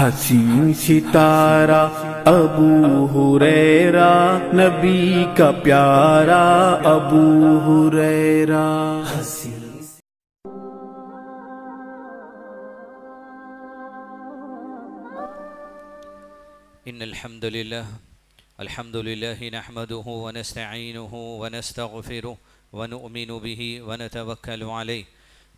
حسین ستارہ ابو حریرہ نبی کا پیارا ابو حریرہ हसी إن الحمد لله الحمد لله نحمده ونستعينه ونستغفره ونؤمن به ونتوكل عليه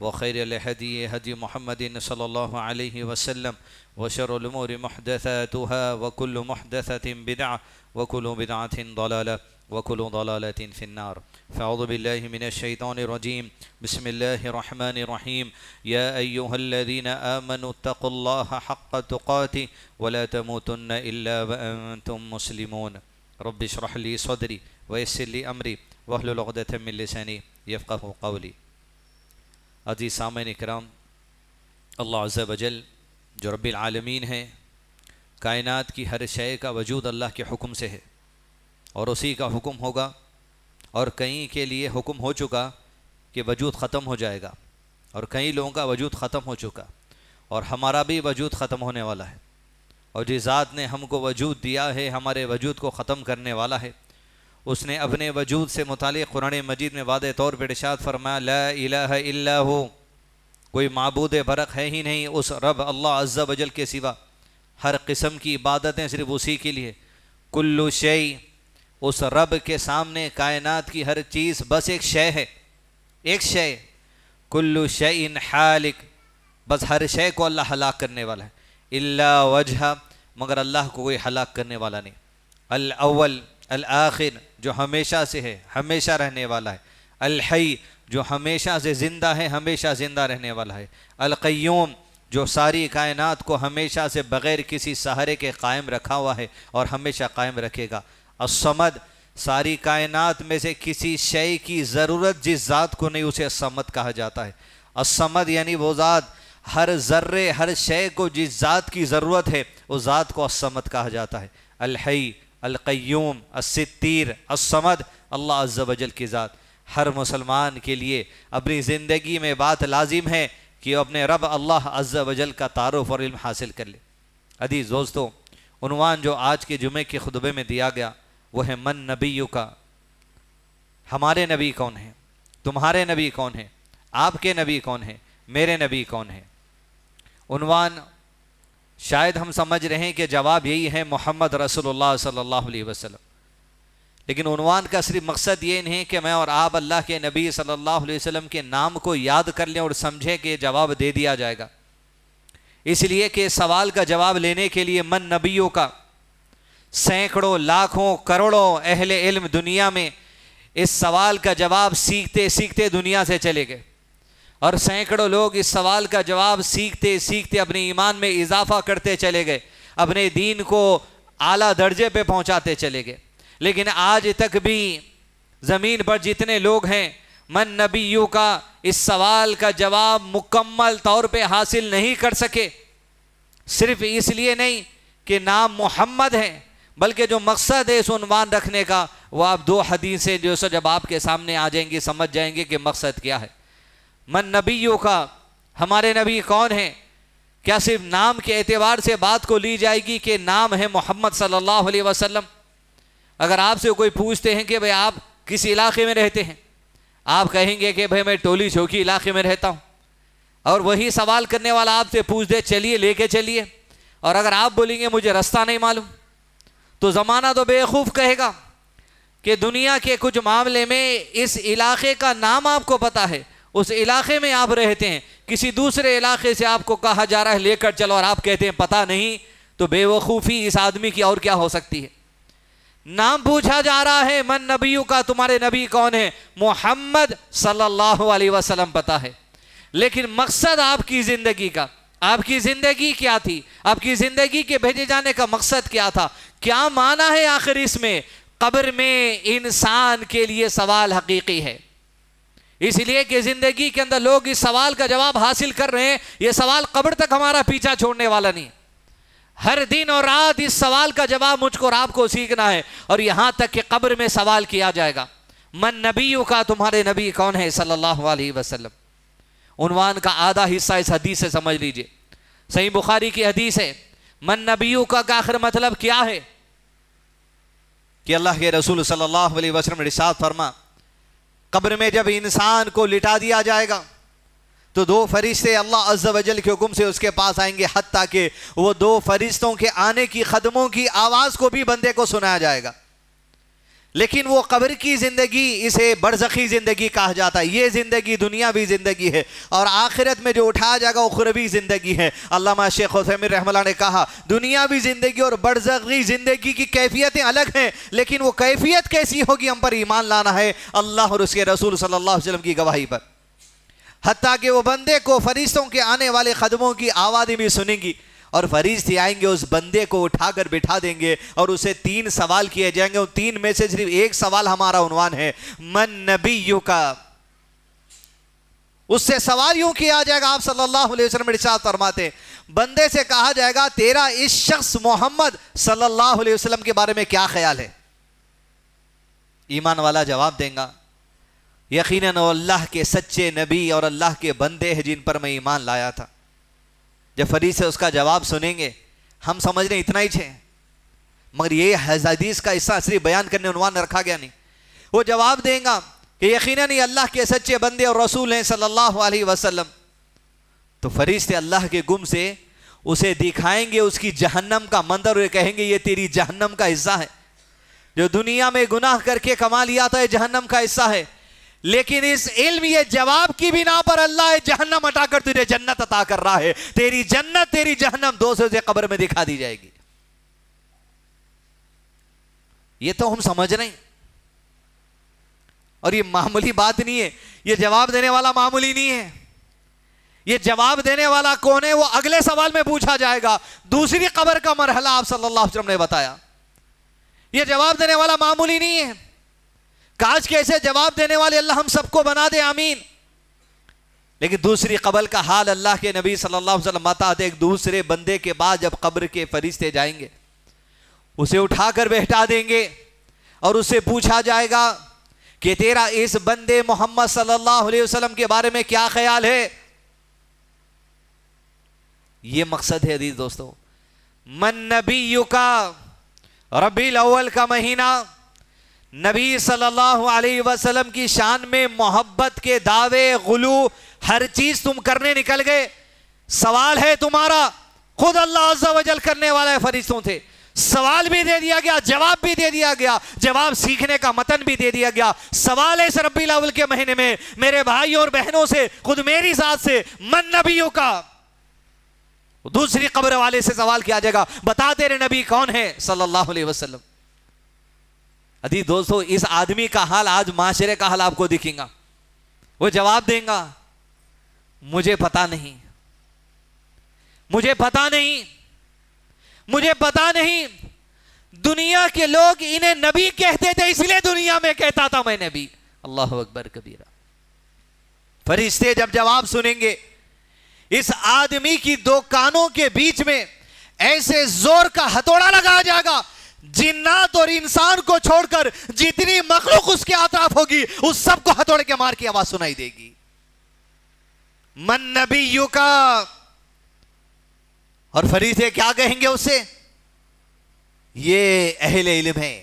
وخير الهدي هدي محمد صلى الله عليه وسلم وشر الأمور محدثاتها وكل محدثة بدعة وكل بدعة ضلالة وكل ضلالة في النار فأعوذ بالله من الشيطان الرجيم بسم الله الرحمن الرحيم يا أيها الذين آمنوا اتقوا الله حق تقاته ولا تموتن إلا وأنتم مسلمون رب اشرح لي صدري ويسر لي أمري واهل عقدة من لساني يفقه قولي अजी साम कराम अल्लाह वजल जो आलमीन है कायनात की हर शय का वजूद अल्लाह के हुक्म से है और उसी का हुक्म होगा और कई के लिए हुक्म हो चुका कि वजूद ख़त्म हो जाएगा और कई लोगों का वजूद ख़त्म हो चुका और हमारा भी वजूद ख़त्म होने वाला है और जिस ज़ात ने हमको वजूद दिया है हमारे वजूद को ख़त्म करने वाला है उसने अपने वजूद से मुतल कुरान मजीद में वाद तौर पर इशाद फरमाया ला इला हो कोई मबूद बरक है ही नहीं उस रब अल्लाह अज्जा वजल के सिवा हर किस्म की इबादतें सिर्फ उसी के लिए कुल्लु शई उस रब के सामने कायनात की हर चीज़ बस एक शय है एक शय कुल्लु शय हालिक बस हर शय को अल्लाह हलाक करने वाला है इल्ला वजह मगर अल्लाह को कोई हलाक करने वाला नहीं अल अव्वल अल आखिर जो हमेशा से है हमेशा रहने वाला है अलहई जो हमेशा से ज़िंदा है हमेशा ज़िंदा रहने वाला है अलकयूम जो सारी कायनात को हमेशा से बग़ैर किसी सहारे के कायम रखा हुआ है और हमेशा कायम रखेगा असमद सारी कायनात में से किसी शय की ज़रूरत जिस ज़ात को नहीं उसे असमद कहा जाता है असमद यानी वो ज़ात हर ज़र्रे हर शय को जिस ज़ात की ज़रूरत है उस ज़ात को असमद कहा जाता है अलहई अलकयूम असतिर असमद अल्लाह अज्जल की ज़ात हर मुसलमान के लिए अपनी ज़िंदगी में बात लाजिम है कि वह अपने रब अल्लाह अज्जल का तारफ़ और इल्म हासिल कर ले अदीज़ दोस्तों उनवान जो आज के जुमे के खुतबे में दिया गया वह है मन नबी का हमारे नबी कौन है तुम्हारे नबी कौन है आपके नबी कौन है मेरे नबी कौन है उनवान शायद हम समझ रहे हैं कि जवाब यही है मोहम्मद रसोल्ला सल्ला वसलम लेकिन उनवान का सिर्फ मकसद ये नहीं कि मैं और आप अल्लाह के नबी सल्लल्लाहु अलैहि वसल्लम के नाम को याद कर लें और समझें कि जवाब दे दिया जाएगा इसलिए कि सवाल का जवाब लेने के लिए मन नबियों का सैकड़ों लाखों करोड़ों अहल इल्म दुनिया में इस सवाल का जवाब सीखते सीखते दुनिया से चले गए और सैकड़ों लोग इस सवाल का जवाब सीखते सीखते अपने ईमान में इजाफा करते चले गए अपने दीन को आला दर्जे पे पहुंचाते चले गए लेकिन आज तक भी ज़मीन पर जितने लोग हैं मन नबीयू का इस सवाल का जवाब मुकम्मल तौर पे हासिल नहीं कर सके सिर्फ इसलिए नहीं कि नाम मोहम्मद है बल्कि जो मकसद है इस उनवान रखने का वह आप दो हदीसें जो सो जब आपके सामने आ जाएंगी समझ जाएंगे कि मकसद क्या है मन नबियों का हमारे नबी कौन हैं क्या सिर्फ नाम के एतबार से बात को ली जाएगी कि नाम है मोहम्मद सल्लल्लाहु अलैहि वसल्लम अगर आपसे कोई पूछते हैं कि भाई आप किस इलाके में रहते हैं आप कहेंगे कि भाई मैं टोली चौकी इलाके में रहता हूँ और वही सवाल करने वाला आपसे पूछ दे चलिए लेके चलिए और अगर आप बोलेंगे मुझे रास्ता नहीं मालूम तो ज़माना तो बेवकूफ़ कहेगा कि दुनिया के कुछ मामले में इस इलाके का नाम आपको पता है उस इलाके में आप रहते हैं किसी दूसरे इलाके से आपको कहा जा रहा है लेकर चलो और आप कहते हैं पता नहीं तो बेवकूफ़ी इस आदमी की और क्या हो सकती है नाम पूछा जा रहा है मन नबियों का तुम्हारे नबी कौन है मोहम्मद सल्लल्लाहु अलैहि वसल्लम पता है लेकिन मकसद आपकी ज़िंदगी का आपकी ज़िंदगी क्या थी आपकी ज़िंदगी के भेजे जाने का मकसद क्या था क्या माना है आखिर इसमें कब्र में इंसान के लिए सवाल हकीकी है इसलिए कि जिंदगी के अंदर लोग इस सवाल का जवाब हासिल कर रहे हैं यह सवाल कब्र तक हमारा पीछा छोड़ने वाला नहीं हर दिन और रात इस सवाल का जवाब मुझको और आपको सीखना है और यहां तक कि कब्र में सवाल किया जाएगा मन नबी का तुम्हारे नबी कौन है सल्लल्लाहु अलैहि वसल्लम उनवान का आधा हिस्सा इस हदीस से समझ लीजिए सही बुखारी की हदीस है मन नबीयू का आखिर मतलब क्या है कि अल्लाह के रसूल सल्लल्लाहु अलैहि वसल्लम ने फरमा कब्र में जब इंसान को लिटा दिया जाएगा तो दो फरिश्ते अल्लाह अज्जल के हुक्म से उसके पास आएंगे हती के वो दो फरिश्तों के आने की खदमों की आवाज़ को भी बंदे को सुनाया जाएगा लेकिन वो कब्र की ज़िंदगी इसे बरजखी ज़िंदगी कहा जाता है ये ज़िंदगी दुनियावी ज़िंदगी है और आखिरत में जो उठाया जाएगा वो खुरबी ज़िंदगी है अल्लामा शेख हुसैमिर रहमला ने कहा दुनियावी ज़िंदगी और बरजखी ज़िंदगी की कैफियतें अलग हैं लेकिन वो कैफियत कैसी होगी हम पर ईमान लाना है अल्लाह और उसके रसूल सल्ला की गवाही पर हती कि वो बंदे को फरिश्तों के आने वाले कदमों की आवाज़ें भी सुनेंगी और फरीज थी आएंगे उस बंदे को उठाकर बिठा देंगे और उसे तीन सवाल किए जाएंगे उन तीन में से सिर्फ एक सवाल हमारा उन्वान है मन नबी यू का उससे सवाल यूं किया जाएगा आप सल्लल्लाहु अलैहि वसल्लम इरशाद फरमाते बंदे से कहा जाएगा तेरा इस शख्स मोहम्मद सल्लल्लाहु अलैहि वसल्लम के बारे में क्या ख्याल है ईमान वाला जवाब देगा यकीनन अल्लाह के सच्चे नबी और अल्लाह के बंदे हैं जिन पर मैं ईमान लाया था जब फरी से उसका जवाब सुनेंगे हम समझ रहे इतना ही छे मगर ये हदीस का हिस्सा असली बयान करने वनवान रखा गया नहीं वो जवाब देगा कि यकीन नहीं अल्लाह के सच्चे बंदे और रसूल हैं सल्ला वसलम तो तो फरिश्ते अल्लाह के गुम से उसे दिखाएंगे उसकी जहन्नम का मंदर और कहेंगे ये तेरी जहन्नम का हिस्सा है जो दुनिया में गुनाह करके कमा लिया था ये जहन्नम का हिस्सा है लेकिन इस इल्म ये जवाब की बिना पर अल्लाह जहन्नम हटाकर तुझे जन्नत अता कर रहा है तेरी जन्नत तेरी जहन्नम दो से कब्र में दिखा दी जाएगी ये तो हम समझ नहीं और ये मामूली बात नहीं है ये जवाब देने वाला मामूली नहीं है ये जवाब देने वाला कौन है वो अगले सवाल में पूछा जाएगा दूसरी कबर का मरहला आप सल्लल्लाहु अलैहि वसल्लम ने बताया ये जवाब देने वाला मामूली नहीं है काज कैसे जवाब देने वाले अल्लाह हम सबको बना दे आमीन लेकिन दूसरी कबल का हाल अल्लाह के नबी सल्लल्लाहु अलैहि वसल्लम आता एक दूसरे बंदे के बाद जब कब्र के फरिश्ते जाएंगे उसे उठाकर बैठा देंगे और उससे पूछा जाएगा कि तेरा इस बंदे मोहम्मद सल्लल्लाहु अलैहि वसल्लम के बारे में क्या ख्याल है ये मकसद है अदीज दोस्तों मन नबी का रबी अव्वल का महीना नबी सल्लल्लाहु अलैहि वसल्लम की शान में मोहब्बत के दावे गुलू हर चीज तुम करने निकल गए सवाल है तुम्हारा खुद अल्लाह अज्जा वजल करने वाला है फरिश्तों थे सवाल भी दे दिया गया जवाब भी दे दिया गया जवाब सीखने का मतन भी दे दिया गया सवाल है इस रबी अवल के महीने में मेरे भाई और बहनों से खुद मेरी जात से मन नबियों का दूसरी कब्र वाले से सवाल किया जाएगा बता तेरे नबी कौन है सल्लल्लाहु अलैहि वसल्लम अजी दोस्तों इस आदमी का हाल आज माशरे का हाल आपको दिखेगा वो जवाब देगा मुझे पता नहीं मुझे पता नहीं मुझे पता नहीं दुनिया के लोग इन्हें नबी कहते थे इसलिए दुनिया में कहता था मैं नबी अल्लाह अकबर कबीरा फरिश्ते जब जवाब सुनेंगे इस आदमी की दो कानों के बीच में ऐसे जोर का हथौड़ा लगाया जाएगा जिन्नात और इंसान को छोड़कर जितनी मखलूक उसके आतराफ होगी उस सबको हथौड़े के मार की आवाज सुनाई देगी मन नबी यू का और फरीसे क्या कहेंगे उसे ये अहले इल्म है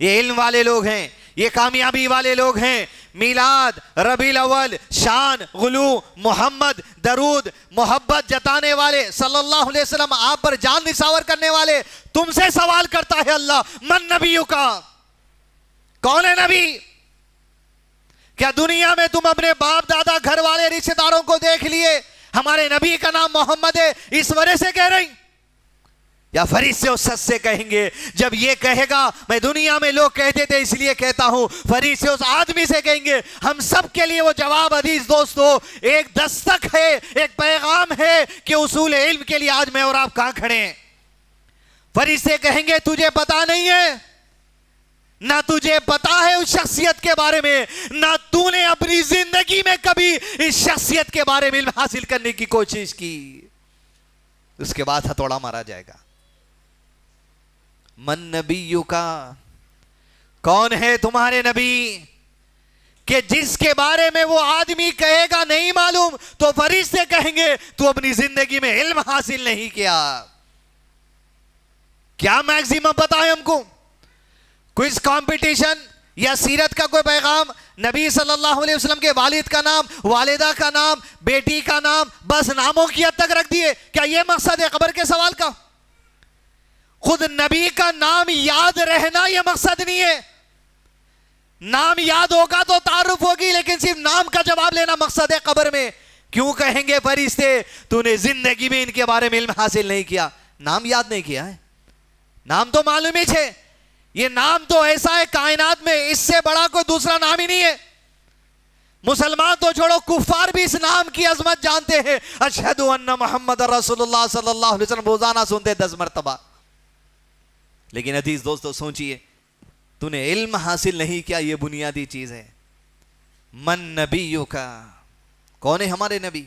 ये इल्म वाले लोग हैं ये कामयाबी वाले लोग हैं मिलाद रबी अवल शान गलू मोहम्मद दरूद मोहब्बत जताने वाले सल्लल्लाहु अलैहि वसल्लम आप पर जान निसावर करने वाले तुमसे सवाल करता है अल्लाह मन नबियों का कौन है नबी क्या दुनिया में तुम अपने बाप दादा घर वाले रिश्तेदारों को देख लिए हमारे नबी का नाम मोहम्मद है इस वजह से कह रही या से उस सच से कहेंगे जब ये कहेगा मैं दुनिया में लोग कहते थे इसलिए कहता हूं से उस आदमी से कहेंगे हम सब के लिए वो जवाब अधीज दोस्तों एक दस्तक है एक पैगाम है कि उसूल इल्म के लिए आज मैं और आप कहां खड़े हैं से कहेंगे तुझे पता नहीं है ना तुझे पता है उस शख्सियत के बारे में ना तूने अपनी जिंदगी में कभी इस शख्सियत के बारे में हासिल करने की कोशिश की उसके बाद हथौड़ा मारा जाएगा मन नबी का कौन है तुम्हारे नबी कि जिसके बारे में वो आदमी कहेगा नहीं मालूम तो फरिश्ते कहेंगे तू अपनी जिंदगी में इल्म हासिल नहीं किया क्या मैक्सिमम पता है हमको क्विज कंपटीशन या सीरत का कोई पैगाम नबी सल्लल्लाहु अलैहि वसल्लम के वालिद का नाम वालिदा का नाम बेटी का नाम बस नामों की हद तक रख दिए क्या यह मकसद है खबर के सवाल का खुद नबी का नाम याद रहना यह मकसद नहीं है नाम याद होगा तो तारुफ होगी लेकिन सिर्फ नाम का जवाब लेना मकसद है कब्र में क्यों कहेंगे फरिश्ते तूने जिंदगी में इनके बारे में इल्म हासिल नहीं किया नाम याद नहीं किया है नाम तो मालूम ही छे ये नाम तो ऐसा है कायनात में इससे बड़ा कोई दूसरा नाम ही नहीं है मुसलमान तो छोड़ो कुफार भी इस नाम की अजमत जानते हैं अशहद मोहम्मद रसोल्ला रोजाना सुनते दस मरतबा लेकिन अजीज दोस्तों सोचिए तूने इल्म हासिल नहीं किया ये बुनियादी चीज़ है मन नबीयों का कौन है हमारे नबी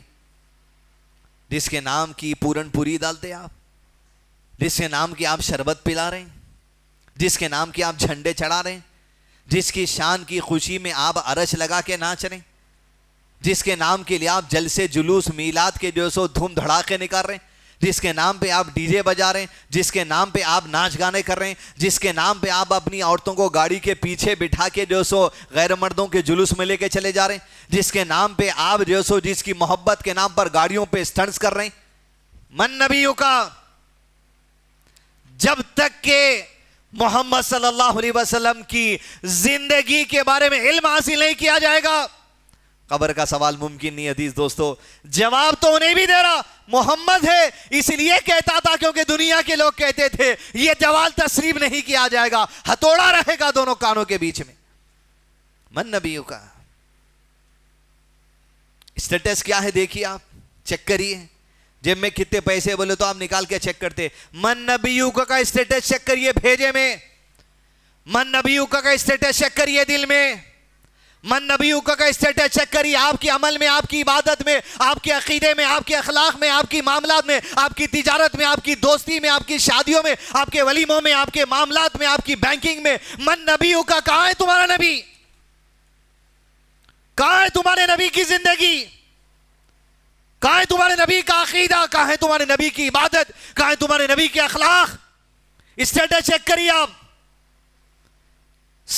जिसके नाम की पूरन पूरी डालते आप जिसके नाम की आप शरबत पिला रहे हैं जिसके नाम की आप झंडे चढ़ा रहे हैं जिसकी शान की खुशी में आप अरश लगा के नाच रहे हैं जिसके नाम के लिए आप जल से जुलूस मीलाद के जो सो धूम धड़ाके निकाल रहे हैं जिसके नाम पे आप डीजे बजा रहे हैं जिसके नाम पे आप नाच गाने कर रहे हैं जिसके नाम पे आप अपनी औरतों को गाड़ी के पीछे बिठा के जो सो गैर मर्दों के जुलूस में लेके चले जा रहे हैं जिसके नाम पे आप जो सो जिसकी मोहब्बत के नाम पर गाड़ियों पे स्टंट्स कर रहे हैं मन नबी का जब तक के मोहम्मद सल्लल्लाहु अलैहि वसल्लम की जिंदगी के बारे में इल्म हासिल नहीं किया जाएगा कबर का सवाल मुमकिन नहीं अधीज दोस्तों जवाब तो उन्हें भी दे रहा मोहम्मद है इसलिए कहता था क्योंकि दुनिया के लोग कहते थे यह जवाल तस्लीम नहीं किया जाएगा हथोड़ा रहेगा दोनों कानों के बीच में मन नबियों का स्टेटस क्या है देखिए आप चेक करिए जेब में कितने पैसे बोले तो आप निकाल के चेक करते मन नबीयू का स्टेटस चेक करिए भेजे में मन नबीयू का स्टेटस चेक करिए दिल में मन उका का स्टेटस चेक करिए आपके अमल में आपकी इबादत में आपके अकीदे में आपके अखलाक में आपकी मामला में आपकी तजारत में आपकी दोस्ती में आपकी शादियों में आपके वलीमों में आपके मामला में आपकी बैंकिंग में मन नबी उका कहा है तुम्हारा नबी कहां है तुम्हारे नबी की जिंदगी कहा है तुम्हारे नबी का अकीदा कहा है तुम्हारे नबी की इबादत कहा है तुम्हारे नबी के अखलाक स्टेटस चेक करिए आप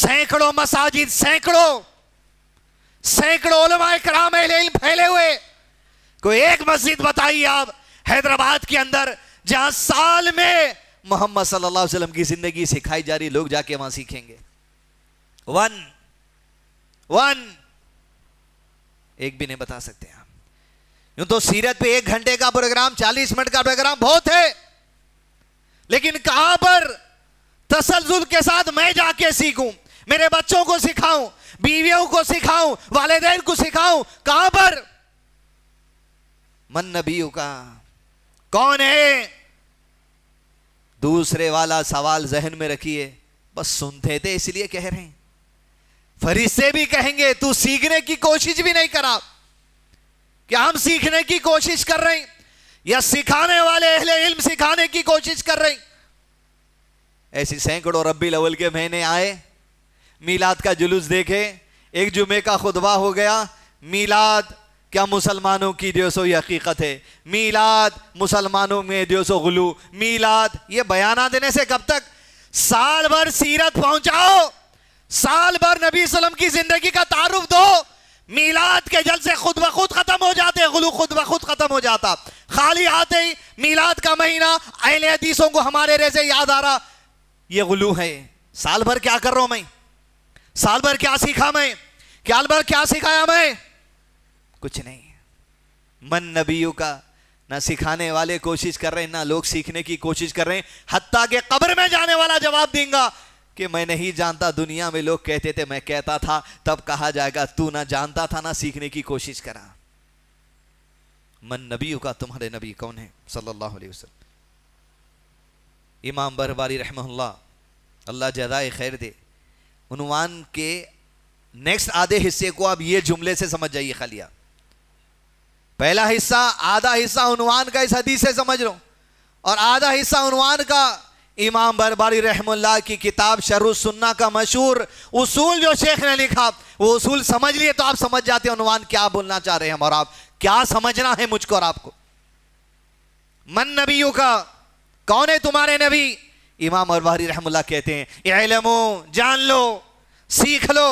सैकड़ों मसाजिद सैकड़ों सैकड़ों कराम फैले हुए कोई एक मस्जिद बताइए आप हैदराबाद के अंदर जहां साल में मोहम्मद सल्लल्लाहु अलैहि वसल्लम की जिंदगी सिखाई जा रही लोग जाके वहां सीखेंगे वन वन एक भी नहीं बता सकते आप यूं तो सीरत पे एक घंटे का प्रोग्राम चालीस मिनट का प्रोग्राम बहुत है लेकिन कहां पर तसलजुल के साथ मैं जाके सीखूं मेरे बच्चों को सिखाऊं बीवियों को सिखाऊं वालदेन को सिखाऊं कहां पर मन नबीयू का कौन है दूसरे वाला सवाल जहन में रखिए बस सुनते थे इसलिए कह रहे हैं फरिश्ते भी कहेंगे तू सीखने की कोशिश भी नहीं करा क्या हम सीखने की कोशिश कर रहे हैं या सिखाने वाले अहले इल्म सिखाने की कोशिश कर रहे हैं ऐसी सैकड़ों रब्बी लवल के महीने आए मीलाद का जुलूस देखे एक जुमे का खुदबा हो गया मीलाद क्या मुसलमानों की जो सो ये हकीकत है मीलाद मुसलमानों में जो सो गलू मीलाद ये बयाना देने से कब तक साल भर सीरत पहुंचाओ साल भर नबी सलम की जिंदगी का तारुफ दो मीलाद के जल से खुद ब खुद खत्म हो जाते गुलू खुद ब खुद खत्म हो जाता खाली आते ही मीलाद का महीना अहले हदीसों को हमारे रेजे याद आ रहा ये गुलू है साल भर क्या कर रहा हूं मैं साल भर क्या सीखा मैं क्या भर क्या सिखाया मैं कुछ नहीं मन नबियों का ना सिखाने वाले कोशिश कर रहे हैं ना लोग सीखने की कोशिश कर रहे हैं हत्या के कब्र में जाने वाला जवाब देंगे कि मैं नहीं जानता दुनिया में लोग कहते थे मैं कहता था तब कहा जाएगा तू ना जानता था ना सीखने की कोशिश करा मन नबी का तुम्हारे नबी कौन है सल्लल्लाहु अलैहि वसल्लम इमाम बरबारी रहमल्ला अल्लाह जदाए खैर दे उनवान के नेक्स्ट आधे हिस्से को आप ये जुमले से समझ जाइए खालिया पहला हिस्सा आधा हिस्सा उनवान का इस हदीस से समझ लो और आधा हिस्सा उनवान का इमाम बरबारी रहमुल्ला की किताब सुन्ना का मशहूर उसूल जो शेख ने लिखा वो उसूल समझ लिए तो आप समझ जाते हैं अनुमान क्या बोलना चाह रहे हैं हम और आप क्या समझना है मुझको और आपको मन नबियों का कौन है तुम्हारे नबी इमाम और वारी रहमुल्ला कहते हैं एलमो जान लो सीख लो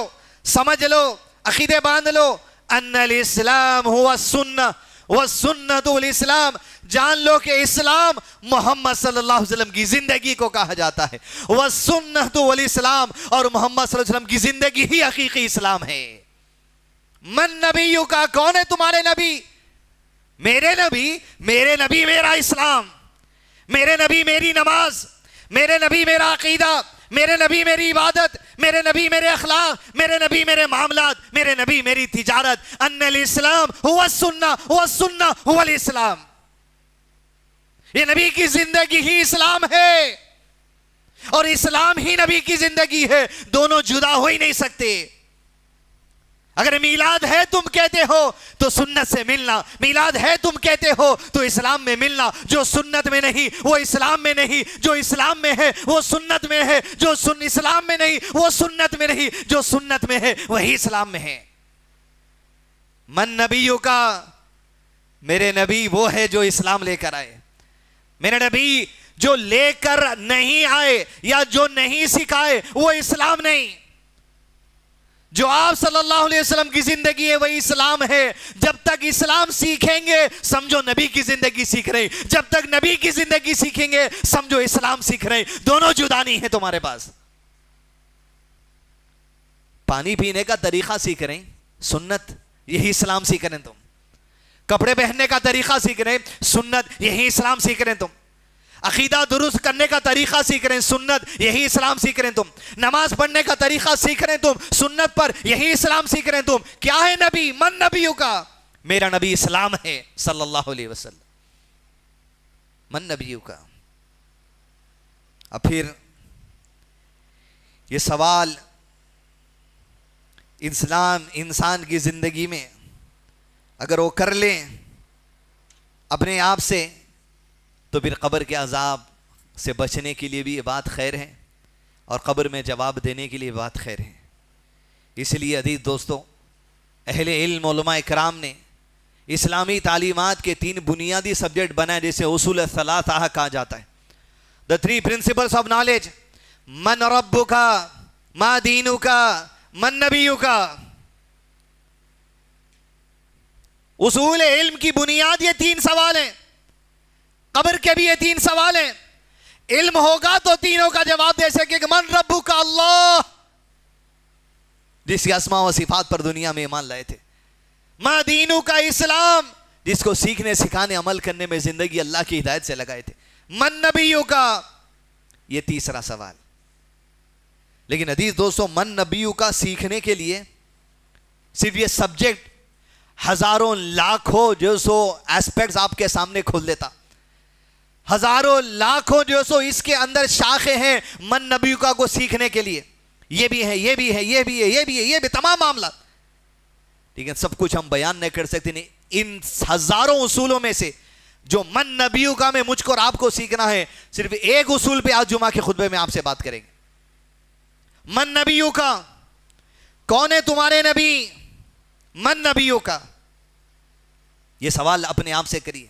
समझ लो अकीदे बांध लो अनस्लाम हुआ सुन्न व सुन्नतम जान लो कि इस्लाम मोहम्मद सल्लल्लाहु अलैहि वसल्लम की ज़िंदगी को कहा जाता है वह इस्लाम और मोहम्मद सल्लल्लाहु अलैहि वसल्लम की ज़िंदगी ही हकीकी इस्लाम है मन नबी यू का कौन है तुम्हारे नबी मेरे नबी मेरे नबी मेरा इस्लाम मेरे नबी मेरी नमाज मेरे नबी मेरा अकीदा मेरे नबी मेरी इबादत मेरे नबी मेरे अखलाक मेरे नबी मेरे मामला मेरे नबी मेरी तिजारत अन इस्लाम हुआ सुनना हुआ सुनना हुआ इस्लाम ये नबी की जिंदगी ही इस्लाम है और इस्लाम ही नबी की जिंदगी है दोनों जुदा हो ही नहीं सकते अगर मीलाद है तुम कहते हो तो सुन्नत से मिलना मीलाद है तुम कहते हो तो इस्लाम में मिलना जो सुन्नत में नहीं वो इस्लाम में नहीं जो इस्लाम में है वो सुन्नत में है जो सुन इस्लाम में नहीं वो सुन्नत में नहीं जो सुन्नत में है वही इस्लाम में है मन नबियों का मेरे नबी वो है जो इस्लाम लेकर आए मेरे नबी जो लेकर नहीं आए या जो नहीं सिखाए वो इस्लाम नहीं जो आप सल्लल्लाहु अलैहि वसल्लम की जिंदगी है वही इस्लाम है जब तक इस्लाम सीखेंगे समझो नबी की जिंदगी सीख रहे जब तक नबी की जिंदगी सीखेंगे समझो इस्लाम सीख रहे दोनों जुदानी है तुम्हारे पास पानी पीने का तरीका सीख रहे सुन्नत यही इस्लाम सीख रहे तुम कपड़े पहनने का तरीका सीख रहे सुन्नत यही इस्लाम सीख रहे तुम अकीदा दुरुस्त करने का तरीक़ा सीख रहे हैं सुन्नत यही इस्लाम सीख रहे हैं तुम नमाज पढ़ने का तरीक़ा सीख रहे हैं तुम सुन्नत पर यही इस्लाम सीख रहे हैं तुम क्या है नबी मन नबी का मेरा नबी इस्लाम है सल्लल्लाहु अलैहि वसल्लम मन नबी का अब फिर ये सवाल इस्लाम इंसान की ज़िंदगी में अगर वो कर लें अपने आप से तो फिर कब्र के अजाब से बचने के लिए भी ये बात खैर है और कब्र में जवाब देने के लिए बात खैर है इसलिए अदीज दोस्तों अहले इल्म कराम ने इस्लामी तालीमत के तीन बुनियादी सब्जेक्ट बनाए जैसे उसूल सलाह कहा जाता है the three principles of knowledge मन रब का मा दीनू का मन नबीयू का उसूल इल्म की बुनियाद ये तीन सवाल हैं कब्र के भी ये तीन सवाल हैं इल्म होगा तो तीनों का जवाब दे सके मन रबू का अल्लाह जिसकी असमा व सिफात पर दुनिया में ईमान लाए थे मा दीनू का इस्लाम जिसको सीखने सिखाने अमल करने में जिंदगी अल्लाह की हिदायत से लगाए थे मन नबियों का ये तीसरा सवाल लेकिन अदीज दोस्तों मन नबियों का सीखने के लिए सिर्फ ये सब्जेक्ट हजारों लाखों जो सो एस्पेक्ट्स आपके सामने खोल देता हजारों लाखों जो सो इसके अंदर शाखें हैं मन नबी का को सीखने के लिए ये भी है ये भी है ये भी है ये भी है ये भी तमाम मामला लेकिन सब कुछ हम बयान नहीं कर सकते नहीं इन हजारों उसूलों में से जो मन नबी का में मुझको और आपको सीखना है सिर्फ एक उसूल पे आज जुमा के खुतबे में आपसे बात करेंगे मन नबी का कौन है तुम्हारे नबी मन नबियों का यह सवाल अपने आप से करिए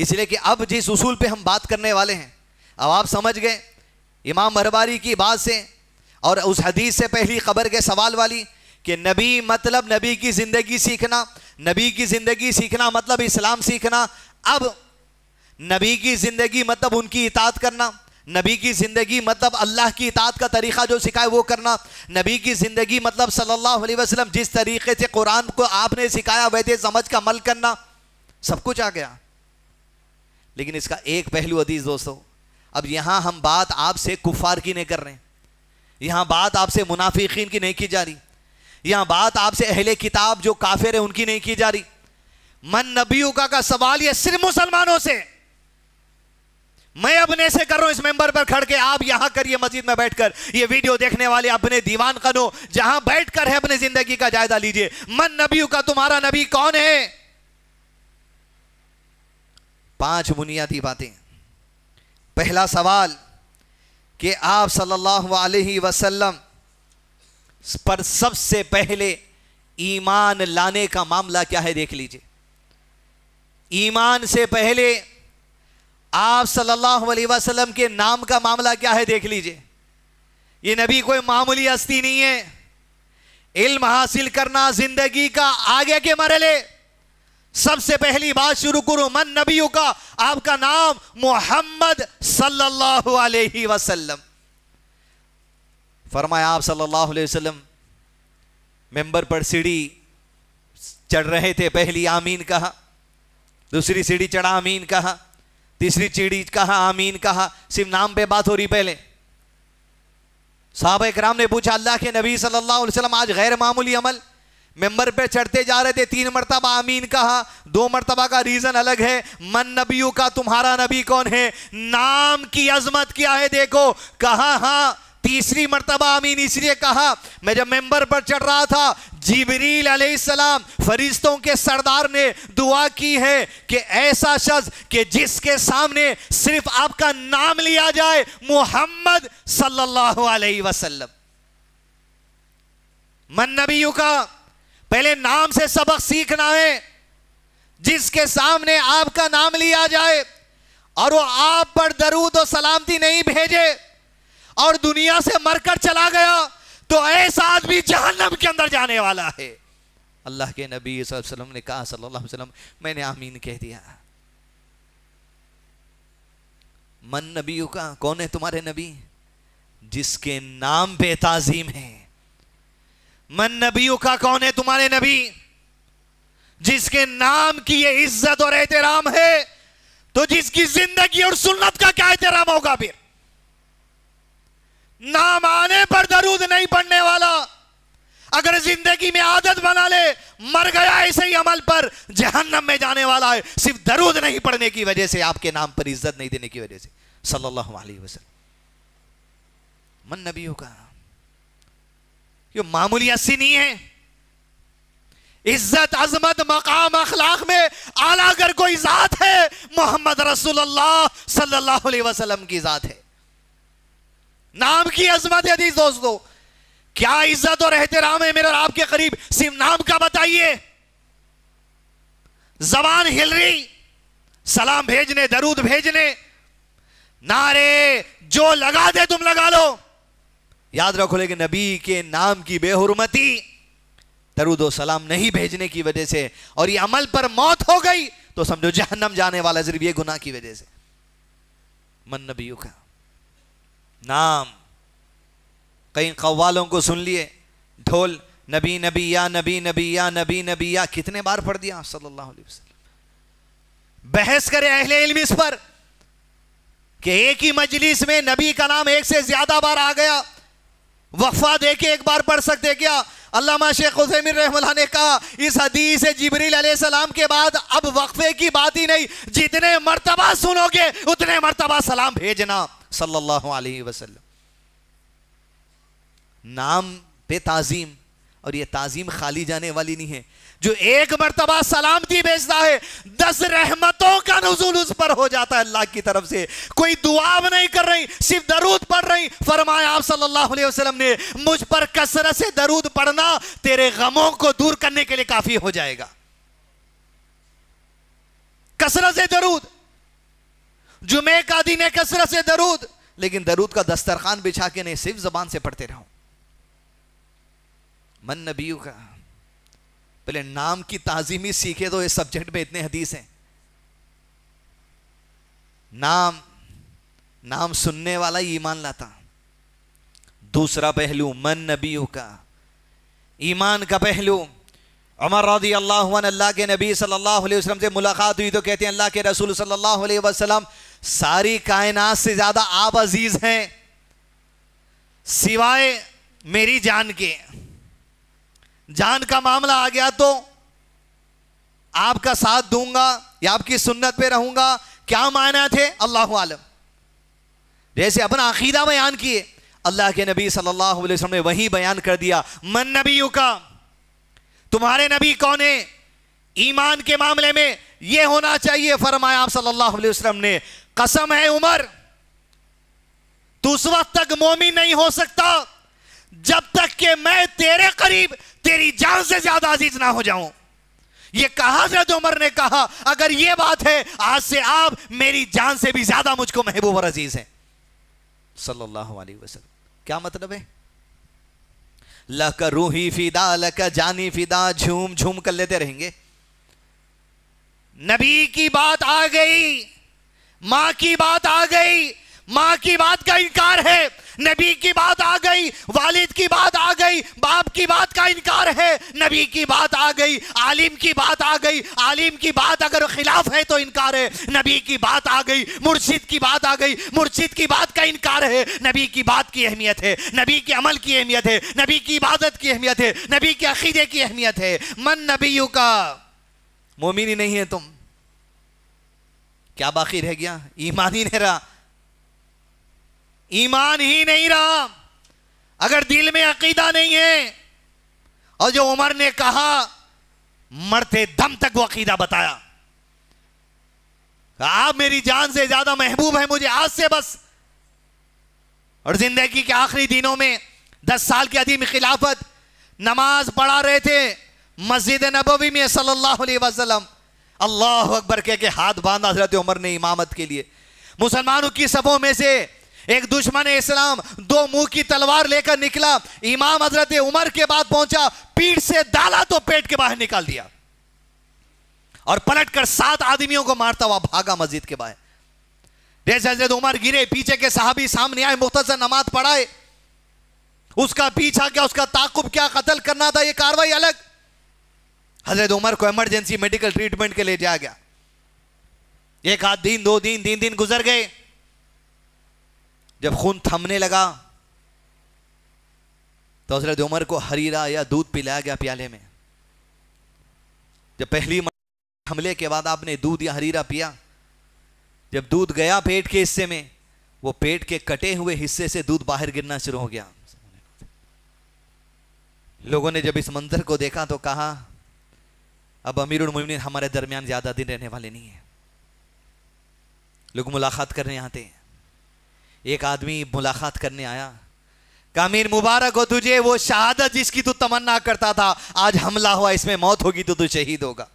इसलिए कि अब जिस उसूल पे हम बात करने वाले हैं अब आप समझ गए इमाम बरबारी की बात से और उस हदीस से पहली खबर के सवाल वाली कि नबी मतलब नबी की ज़िंदगी सीखना नबी की ज़िंदगी सीखना मतलब इस्लाम सीखना अब नबी की ज़िंदगी मतलब उनकी इतात करना नबी की ज़िंदगी मतलब अल्लाह की इतात का तरीक़ा जो सिखाए वो करना नबी की ज़िंदगी मतलब सल्लल्लाहु अलैहि वसल्लम जिस तरीके से कुरान को आपने सिखाया वैसे समझ का अमल करना सब कुछ आ गया लेकिन इसका एक पहलू अदीस दोस्तों अब यहां हम बात आपसे कुफार की नहीं कर रहे यहां बात आपसे मुनाफिकीन की नहीं की जा रही यहां बात आपसे अहले किताब जो काफिर है उनकी नहीं की जा रही मन नबियों का, का सवाल यह सिर्फ मुसलमानों से मैं अपने से कर रहा हूं इस मेंबर पर खड़ के आप यहां करिए मस्जिद में बैठकर ये वीडियो देखने वाले अपने दीवान कनो जहां बैठकर है अपने जिंदगी का जायजा लीजिए मन नबी का तुम्हारा नबी कौन है पांच बुनियादी बातें पहला सवाल कि आप सल्लल्लाहु अलैहि वसल्लम पर सबसे पहले ईमान लाने का मामला क्या है देख लीजिए ईमान से पहले आप सल्लल्लाहु अलैहि वसल्लम के नाम का मामला क्या है देख लीजिए ये नबी कोई मामूली हस्ती नहीं है इल्म हासिल करना जिंदगी का आगे के मरले सबसे पहली बात शुरू करूं मन नबियों का आपका नाम मोहम्मद सल्लल्लाहु अलैहि वसल्लम फरमाया आप सल्लल्लाहु अलैहि वसल्लम मेंबर पर सीढ़ी चढ़ रहे थे पहली आमीन कहा दूसरी सीढ़ी चढ़ा आमीन कहा तीसरी सीढ़ी कहा आमीन कहा सिर्फ नाम पे बात हो रही पहले साहब कराम ने पूछा अल्लाह के नबी सल्लल्लाहु अलैहि वसल्लम आज गैर मामूली अमल मेंबर पे चढ़ते जा रहे थे तीन मरतबा अमीन कहा दो मरतबा का रीजन अलग है मन नबियों का तुम्हारा नबी कौन है नाम की अजमत क्या है देखो कहा हाँ तीसरी मरतबा आमीन इसलिए कहा मैं जब मेंबर पर चढ़ रहा था जिबरील अलैहिस्सलाम फरिश्तों के सरदार ने दुआ की है कि ऐसा शख्स कि जिसके सामने सिर्फ आपका नाम लिया जाए मोहम्मद सल्लल्लाहु अलैहि वसल्लम मन नबी का पहले नाम से सबक सीखना है जिसके सामने आपका नाम लिया जाए और वो आप पर दरूद और सलामती नहीं भेजे और दुनिया से मरकर चला गया तो ऐसा आदमी जहन्नम के अंदर जाने वाला है अल्लाह के नबी वसल्लम ने कहा सल्लल्लाहु अलैहि वसल्लम मैंने आमीन कह दिया मन नबी का कौन है तुम्हारे नबी जिसके नाम पे ताजीम है मन नबियों का कौन है तुम्हारे नबी जिसके नाम की ये इज्जत और एहतराम है तो जिसकी जिंदगी और सुन्नत का क्या एहतराम होगा फिर नाम आने पर दरूद नहीं पड़ने वाला अगर जिंदगी में आदत बना ले मर गया ऐसे ही अमल पर जहन्नम में जाने वाला है सिर्फ दरूद नहीं पढ़ने की वजह से आपके नाम पर इज्जत नहीं देने की वजह से सल्लल्लाहु अलैहि वसल्लम मन नबियों का ये मामूली अस्सी नहीं है इज्जत अजमत मकाम अखलाक में आला अगर कोई ज़ात है मोहम्मद रसूलुल्लाह सल्लल्लाहु अलैहि वसल्लम की ज़ात है नाम की अजमत है दोस्तों क्या इज्जत और एहतराम है मेरे और आपके करीब सिर्फ नाम का बताइए जबान हिल रही सलाम भेजने दरूद भेजने नारे जो लगा दे तुम लगा लो याद रखो लेकिन नबी के नाम की बेहरमती दरुदो सलाम नहीं भेजने की वजह से और ये अमल पर मौत हो गई तो समझो जहन्नम जाने वाला सिर्फ ये गुनाह की वजह से मन नबियों का नाम कई कव्वालों को सुन लिए ढोल नबी नबी या नबी नबी या नबी नबी या कितने बार पढ़ दिया सल्लल्लाहु अलैहि वसल्लम बहस करे अहले इल्म इस पर कि एक ही मजलिस में नबी का नाम एक से ज्यादा बार आ गया वफा दे के एक बार पढ़ सकते क्या अल्लामा शेख हुसैमिन रहमल्ला ने कहा इस हदीस जबरील सलाम के बाद अब वक्फे की बात ही नहीं जितने मरतबा सुनोगे उतने मरतबा सलाम भेजना सल्लल्लाहु अलैहि वसल्लम नाम पे ताजीम और ये ताजीम खाली जाने वाली नहीं है जो एक मरतबा सलामती भेजता है दस रहमतों का नजूल उस पर हो जाता है अल्लाह की तरफ से कोई दुआ नहीं कर रही सिर्फ दरूद पढ़ रही फरमाया आप सल्लल्लाहु अलैहि वसल्लम ने मुझ पर कसरत से दरूद पढ़ना तेरे गमों को दूर करने के लिए काफी हो जाएगा कसरत से दरूद जुमे का दिन है कसरत से दरूद लेकिन दरूद का दस्तरखान बिछा के नहीं सिर्फ जबान से पढ़ते रहो मन नबी का पहले नाम की ताजीमी सीखे तो इस सब्जेक्ट में इतने हदीस हैं नाम नाम सुनने वाला ही ईमान लाता दूसरा पहलू मन नबी का ईमान का पहलू अमर रौदी अल्लाह अल्लाह के नबी सल्लल्लाहु अलैहि वसल्लम से मुलाकात हुई तो कहते हैं अल्लाह के रसूल सल्लल्लाहु अलैहि वसल्लम सारी कायनात से ज़्यादा आप अजीज़ हैं सिवाय मेरी जान के जान का मामला आ गया तो आपका साथ दूंगा या आपकी सुन्नत पे रहूंगा क्या माना थे अल्लाह आलम जैसे अपना अकीदा बयान किए अल्लाह के नबी सल्लल्लाहु अलैहि वसल्लम ने वही बयान कर दिया मन नबी का तुम्हारे नबी कौन है ईमान के मामले में यह होना चाहिए फरमाया आप सल्लल्लाहु अलैहि वसल्लम ने कसम है उमर तू उस वक्त तक मोमिन नहीं हो सकता जब तक कि मैं तेरे करीब तेरी जान से ज्यादा अजीज ना हो जाऊं ये कहा हजरत उमर ने कहा अगर ये बात है आज से आप मेरी जान से भी ज्यादा मुझको महबूब और अजीज हैं सल्लल्लाहु अलैहि वसल्लम क्या मतलब है लक रूही फिदा लक जानी फिदा झूम झूम कर लेते रहेंगे नबी की बात आ गई मां की बात आ गई मां की बात का इनकार है नबी की बात आ गई वालिद की बात आ गई बाप की बात का इनकार है नबी की बात आ गई आलिम की बात आ गई आलिम की बात अगर खिलाफ है तो इनकार है नबी की बात आ गई मुर्शिद की बात आ गई मुर्शिद की बात का इनकार है नबी की बात की अहमियत है नबी के अमल की अहमियत है नबी की इबादत की अहमियत है नबी के अकीदे की अहमियत है मन नबी का मोमिन ही नहीं है तुम क्या बाकी रह गया ईमान ही नहीं रहा ईमान ही नहीं रहा अगर दिल में अकीदा नहीं है और जो उमर ने कहा मरते दम तक वो अकीदा बताया आप मेरी जान से ज्यादा महबूब है मुझे आज से बस और जिंदगी के आखिरी दिनों में दस साल की अधीम खिलाफत नमाज पढ़ा रहे थे मस्जिद नबवी में सल्लल्लाहु अलैहि वसल्लम अल्लाह अकबर कह के हाथ बांधा हजरत उमर ने इमामत के लिए मुसलमानों की सबों में से एक दुश्मन इस्लाम दो मुंह की तलवार लेकर निकला इमाम हजरत उमर के बाद पहुंचा पीठ से डाला तो पेट के बाहर निकाल दिया और पलट कर सात आदमियों को मारता हुआ भागा मस्जिद के बाहर जैसे हजरत उमर गिरे पीछे के साहबी सामने आए मुख्त नमाज पढ़ाए उसका पीछा क्या उसका ताकुब क्या कतल करना था यह कार्रवाई अलग हजरत उमर को इमरजेंसी मेडिकल ट्रीटमेंट के लिए जाया गया एक आध दिन दो दिन तीन दिन गुजर गए जब खून थमने लगा तो हजरत उमर को हरीरा या दूध पिलाया गया प्याले में जब पहली हमले के बाद आपने दूध या हरीरा पिया जब दूध गया पेट के हिस्से में वो पेट के कटे हुए हिस्से से दूध बाहर गिरना शुरू हो गया लोगों ने जब इस मंजर को देखा तो कहा अब अमीर उमिन हमारे दरमियान ज़्यादा दिन रहने वाले नहीं है लोग मुलाकात करने आते हैं एक आदमी मुलाकात करने आया कामीर मुबारक हो तुझे वो शहादत जिसकी तू तमन्ना करता था आज हमला हुआ इसमें मौत होगी तो तू शहीद होगा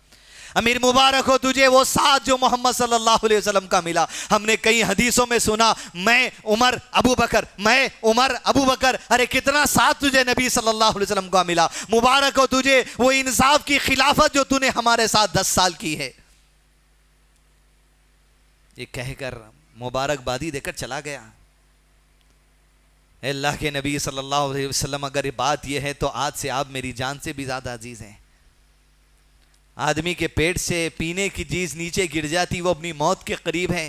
अमीर मुबारक हो तुझे वो साथ जो मोहम्मद सल्लल्लाहु अलैहि वसल्लम का मिला हमने कई हदीसों में सुना मैं उमर अबू बकर मैं उमर अबू बकर अरे कितना साथ तुझे नबी सल्लल्लाहु अलैहि वसल्लम का मिला मुबारक हो तुझे वो इंसाफ की खिलाफत जो तूने हमारे साथ दस साल की है ये कहकर मुबारकबादी देकर चला गया अल्लाह के नबी सल्लल्लाहु अलैहि वसल्लम अगर ये बात यह है तो आज से आप मेरी जान से भी ज़्यादा अजीज़ हैं आदमी के पेट से पीने की चीज़ नीचे गिर जाती वो अपनी मौत के करीब है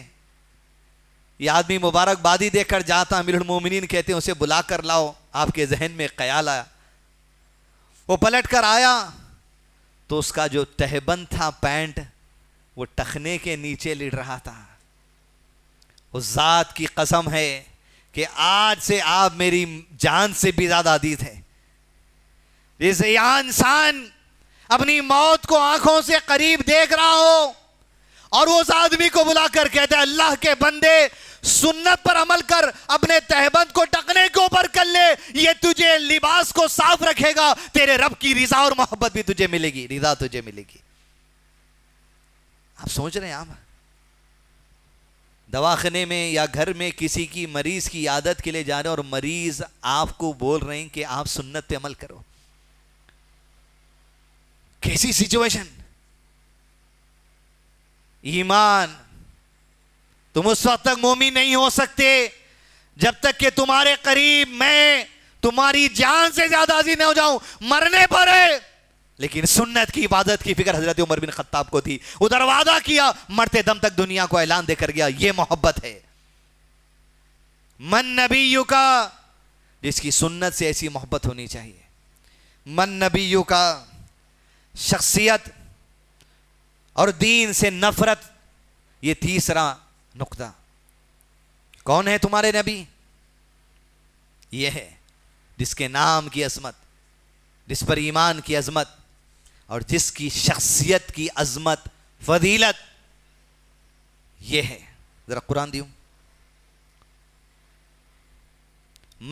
यह आदमी मुबारकबादी देकर जाता मोमिन कहते हैं उसे बुला कर लाओ आपके जहन में ख्याल आया वो पलट कर आया तो उसका जो तहबंद था पैंट वो टखने के नीचे लिड़ रहा था उस ज़ात की कसम है कि आज से आप मेरी जान से भी ज्यादा अदीत हैं जैसे यहां इंसान अपनी मौत को आंखों से करीब देख रहा हो और उस आदमी को बुलाकर कहते हैं अल्लाह के बंदे सुन्नत पर अमल कर अपने तहबंद को टकने के ऊपर कर ले ये तुझे लिबास को साफ रखेगा तेरे रब की रिजा और मोहब्बत भी तुझे मिलेगी रिजा तुझे मिलेगी आप सोच रहे हैं आप दवाखाने में या घर में किसी की मरीज़ की आदत के लिए जा रहे हो और मरीज़ आपको बोल रहे हैं कि आप सुन्नत पे अमल करो कैसी सिचुएशन ईमान तुम उस वक्त तक मोमी नहीं हो सकते जब तक कि तुम्हारे करीब मैं तुम्हारी जान से ज्यादा अजीज न हो जाऊं मरने पर है लेकिन सुन्नत की इबादत की फिक्र हजरत उमर बिन खत्ताब को थी उधर वादा किया मरते दम तक दुनिया को ऐलान देकर गया ये मोहब्बत है मन नबी का जिसकी सुन्नत से ऐसी मोहब्बत होनी चाहिए मन नबी का शख्सियत और दीन से नफरत ये तीसरा नुकता कौन है तुम्हारे नबी यह है जिसके नाम की अजमत जिस पर ईमान की अजमत और जिसकी शख्सियत की अजमत फजीलत यह है ज़रा कुरान दियो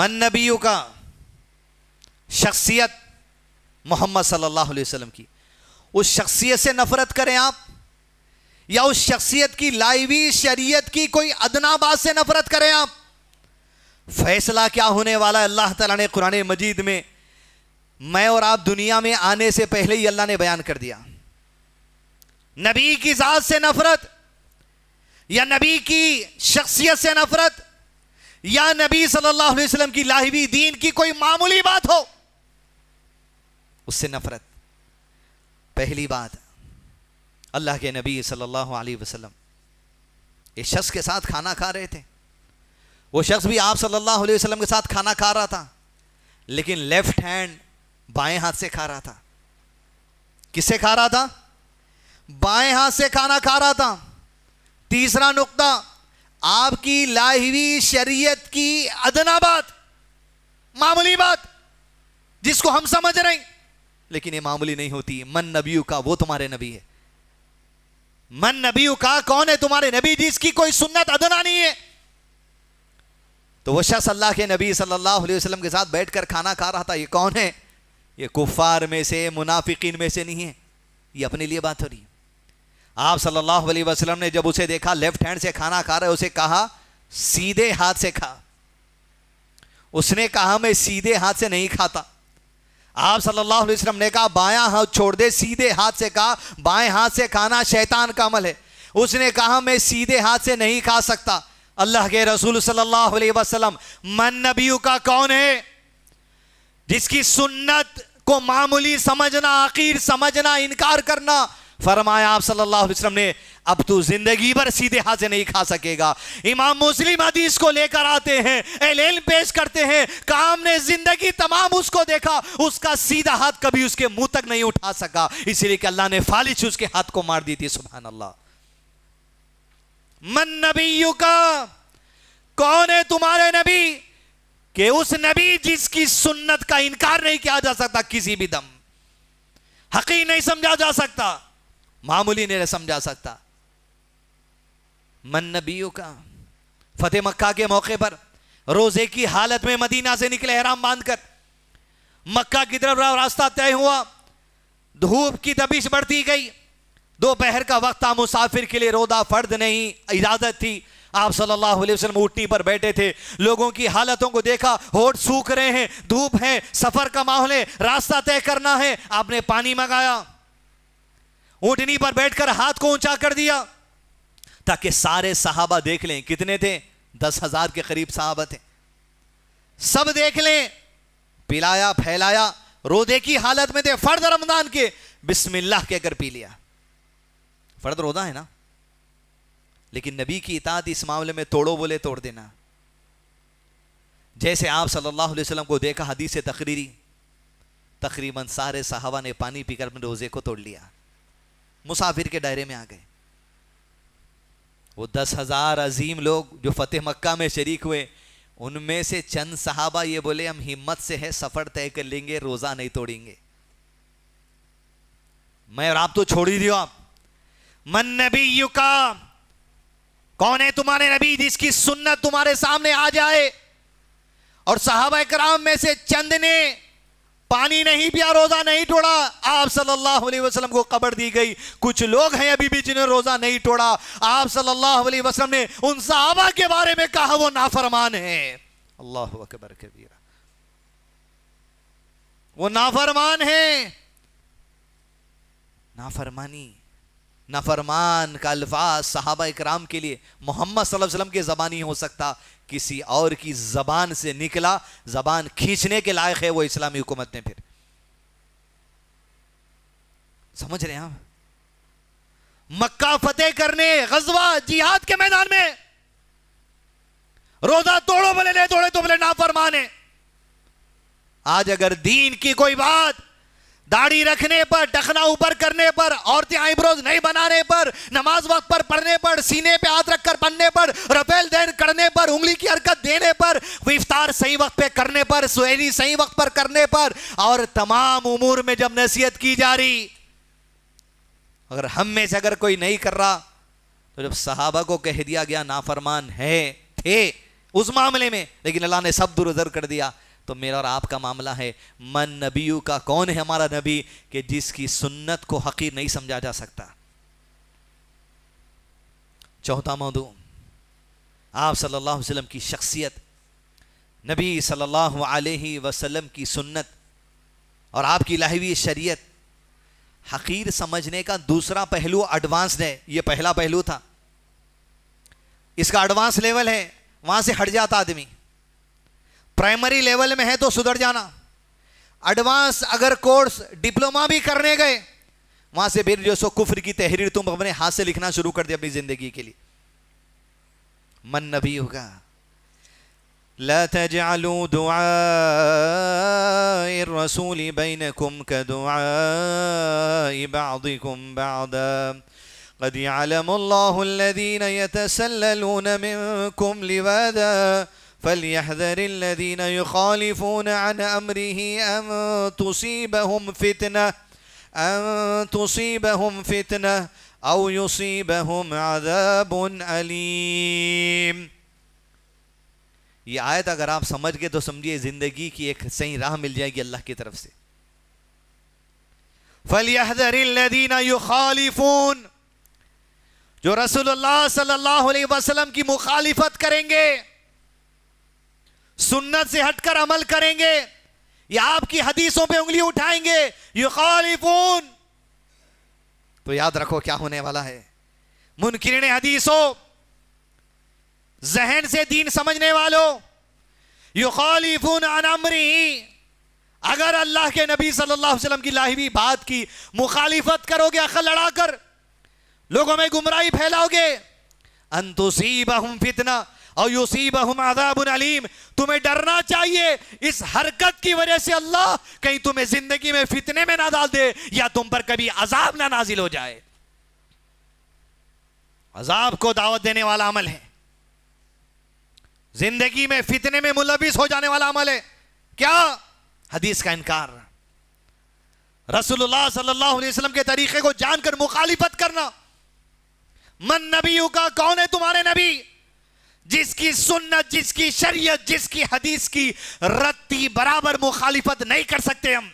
मन नबियों का शख्सियत मोहम्मद सल्लल्लाहु अलैहि वसल्लम की उस शख्सियत से नफरत करें आप या उस शख्सियत की लाइवी शरीयत की कोई अदनाबाद से नफरत करें आप फैसला क्या होने वाला है अल्लाह तला ने कुरान मजीद में मैं और आप दुनिया में आने से पहले ही अल्लाह ने बयान कर दिया नबी की जात से नफरत या नबी की शख्सियत से नफरत या नबी सल्लल्लाहु अलैहि वसल्लम की लाहिवी दीन की कोई मामूली बात हो उससे नफरत पहली बात अल्लाह के नबी सल्लल्लाहु अलैहि वसल्लम इस शख्स के साथ खाना खा रहे थे वो शख्स भी आप सल्लल्लाहु अलैहि वसल्लम के साथ खाना खा रहा था लेकिन लेफ्ट हैंड बाएं हाथ से खा रहा था किससे खा रहा था बाएं हाथ से खाना खा रहा था तीसरा नुकता आपकी लाहिवी शरीयत की अदना बात मामूली बात जिसको हम समझ रहे हैं लेकिन ये मामूली नहीं होती मन नबी का वो तुम्हारे नबी है मन नबी का कौन है तुम्हारे नबी जिसकी कोई सुन्नत अदना नहीं है तो वह शाह के नबी सल्लल्लाहु अलैहि वसल्लम के साथ बैठकर खाना खा रहा था ये कौन है ये कुफार में से मुनाफिकीन में से नहीं है ये अपने लिए बात हो रही है आप सल्लल्लाहु अलैहि वसल्लम ने जब उसे देखा लेफ्ट हैंड से खाना खा रहे उसे कहा सीधे हाथ से खा उसने कहा मैं सीधे हाथ से नहीं खाता आप सल्लल्लाहु अलैहि वसल्लम ने कहा बायां हाथ छोड़ दे सीधे हाथ से कहा बाएं हाथ से खाना शैतान का अमल है उसने कहा मैं सीधे हाथ से नहीं खा सकता अल्लाह के रसूल सल्लल्लाहु अलैहि वसल्लम मन नबी का कौन है जिसकी सुन्नत को मामूली समझना आखिर समझना इनकार करना फरमाया आप सल्लल्लाहु अलैहि वसल्लम ने अब तू जिंदगी भर सीधे हाथ से नहीं खा सकेगा इमाम मुस्लिम हदीस को लेकर आते हैं एलेल पेश करते हैं काम ने जिंदगी तमाम उसको देखा उसका सीधा हाथ कभी उसके मुंह तक नहीं उठा सका इसीलिए कि अल्लाह ने फालिश उसके हाथ को मार दी थी सुबह अल्लाह मन नबी का कौन है तुम्हारे नबी कि उस नबी जिसकी सुन्नत का इनकार नहीं किया जा सकता किसी भी दम हकी नहीं समझा जा सकता मामूली नहीं समझा सकता मन नबियों का फतेह मक्का के मौके पर रोजे की हालत में मदीना से निकले हैराम बांधकर मक्का की तरफ रास्ता तय हुआ धूप की तबीश बढ़ती गई दोपहर का वक्त था मुसाफिर के लिए रोदा फर्द नहीं इजाजत थी आप सल्लल्लाहु अलैहि वसल्लम ऊटी पर बैठे थे लोगों की हालतों को देखा होठ सूख रहे हैं धूप है सफर का माहौल है रास्ता तय करना है आपने पानी मंगाया ऊटनी पर बैठकर हाथ को ऊंचा कर दिया ताकि सारे साहबा देख लें कितने थे दस हजार के करीब साहबा थे सब देख लें पिलाया फैलाया रोदे की हालत में थे फर्द रमदान के बिस्मिल्लाह कहकर पी लिया फर्द रोदा है ना लेकिन नबी की इताद इस मामले में तोड़ो बोले तोड़ देना जैसे आप सल्लल्लाहु अलैहि वसल्लम को देखा हदीस तकरीरी तकरीबन सारे सहावा ने पानी पीकर अपने रोज़े को तोड़ लिया मुसाफिर के दायरे में आ गए वो दस हज़ार अजीम लोग जो फ़तेह मक्का में शरीक हुए उनमें से चंद सहाबा ये बोले हम हिम्मत से है सफ़र तय कर लेंगे रोज़ा नहीं तोड़ेंगे मैं और आप तो छोड़ ही दियो आप मन नबी युका कौन है तुम्हारे नबी जिसकी सुन्नत तुम्हारे सामने आ जाए और साहब कराम में से चंद ने पानी नहीं पिया रोजा नहीं तोड़ा आप सल्लल्लाहु अलैहि वसल्लम को कबर दी गई कुछ लोग हैं अभी भी जिन्हें रोजा नहीं तोड़ा आप सल्लल्लाहु अलैहि वसल्लम ने उन साहबा के बारे में कहा वो नाफरमान है अल्लाह अकबर कबीरा वो नाफरमान है नाफरमानी नफरमान का अल्फाज साहबा इक्राम के लिए मोहम्मद वसल्लम की ज़बानी हो सकता किसी और की ज़बान से निकला ज़बान खींचने के लायक है वो इस्लामी हुकूमत ने फिर समझ रहे हैं मक्का फतेह करने गजवा जिहाद के मैदान में रोजा तोड़ो भले ले तोड़े तो भले नाफरमान है आज अगर दीन की कोई बात दाढ़ी रखने पर टखना ऊपर करने पर औरतें आईब्रोज नहीं बनाने पर नमाज वक्त पर पढ़ने पर सीने पे हाथ रखकर पढ़ने पर रफेल देन करने पर उंगली की हरकत देने पर इफ्तार सही वक्त पे करने पर सुहनी सही वक्त पर करने पर और तमाम उमूर में जब नसीहत की जा रही अगर हम में से अगर कोई नहीं कर रहा तो जब सहाबा को कह दिया गया नाफरमान है थे उस मामले में लेकिन अल्लाह ने सब दुरुदर कर दिया तो मेरा और आपका मामला है मन नबीयू का कौन है हमारा नबी कि जिसकी सुन्नत को हकीर नहीं समझा जा सकता चौथा मौदू आप सल्लल्लाहु अलैहि वसल्लम की शख्सियत नबी सल्लल्लाहु अलैहि वसल्लम की सुन्नत और आपकी लाहवी शरीयत हकीर समझने का दूसरा पहलू एडवांस है ये पहला पहलू था इसका एडवांस लेवल है वहां से हट जाता आदमी प्राइमरी लेवल में है तो सुधर जाना एडवांस अगर कोर्स डिप्लोमा भी करने गए वहां से फिर जो सो कुफर की तहरीर तुम अपने हाथ से लिखना शुरू कर दिया अपनी जिंदगी के लिए मन नबी होगा لا تجعلوا دعاء الرسول بينكم كدعاء بعضكم بعضا قد يعلم الله الذين يتسللون منكم فليحذر الذين يخالفون عن أمره أن تصيبهم فتنة أن تصيبهم فتنة أو يصيبهم عذاب أليم ये आयत अगर आप समझ गए तो समझिए ज़िंदगी की एक सही राह मिल जाएगी अल्लाह की तरफ से फलियादीना युखालिफून जो रसूलुल्लाह सल्लल्लाहु अलैहि वसल्लम की मुखालिफत करेंगे सुन्नत से हटकर अमल करेंगे या आपकी हदीसों पे उंगली उठाएंगे युखालिफून तो याद रखो क्या होने वाला है मुनकिन हदीसों जहन से दीन समझने वालों युफून अनमरी अगर अल्लाह के नबी सल्लल्लाहु अलैहि वसल्लम की लाहिवी बात की मुखालिफत करोगे अखल लड़ाकर लोगों में गुमराही फैलाओगे अंतुसीब हम फितना और बहुम अहमादाबन अलीम तुम्हें डरना चाहिए इस हरकत की वजह से अल्लाह कहीं तुम्हें जिंदगी में फितने में ना डाल दे या तुम पर कभी अजाब ना नाजिल हो जाए अजाब को दावत देने वाला अमल है जिंदगी में फितने में मुलविस हो जाने वाला अमल है क्या हदीस का इनकार रसूलुल्लाह सल्लल्लाहु अलैहि वसल्लम के तरीके को जानकर मुखालिफत करना मन नबी का कौन है तुम्हारे नबी जिसकी सुन्नत जिसकी शरीयत जिसकी हदीस की रत्ती बराबर मुखालिफत नहीं कर सकते हम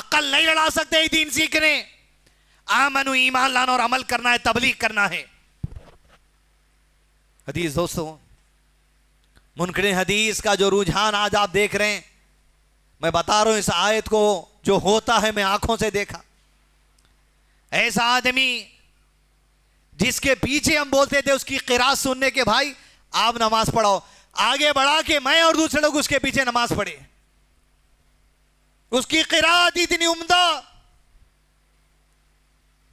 अकल नहीं लड़ा सकते दीन सीखने आमनु ईमान लाना और अमल करना है तबलीग करना है हदीस दोस्तों मुनकर हदीस का जो रुझान आज आप देख रहे हैं मैं बता रहा हूं इस आयत को जो होता है मैं आंखों से देखा ऐसा आदमी जिसके पीछे हम बोलते थे उसकी किरात सुनने के भाई आप नमाज पढ़ाओ आगे बढ़ा के मैं और दूसरे लोग उसके पीछे नमाज पढ़े उसकी किरात इतनी उम्दा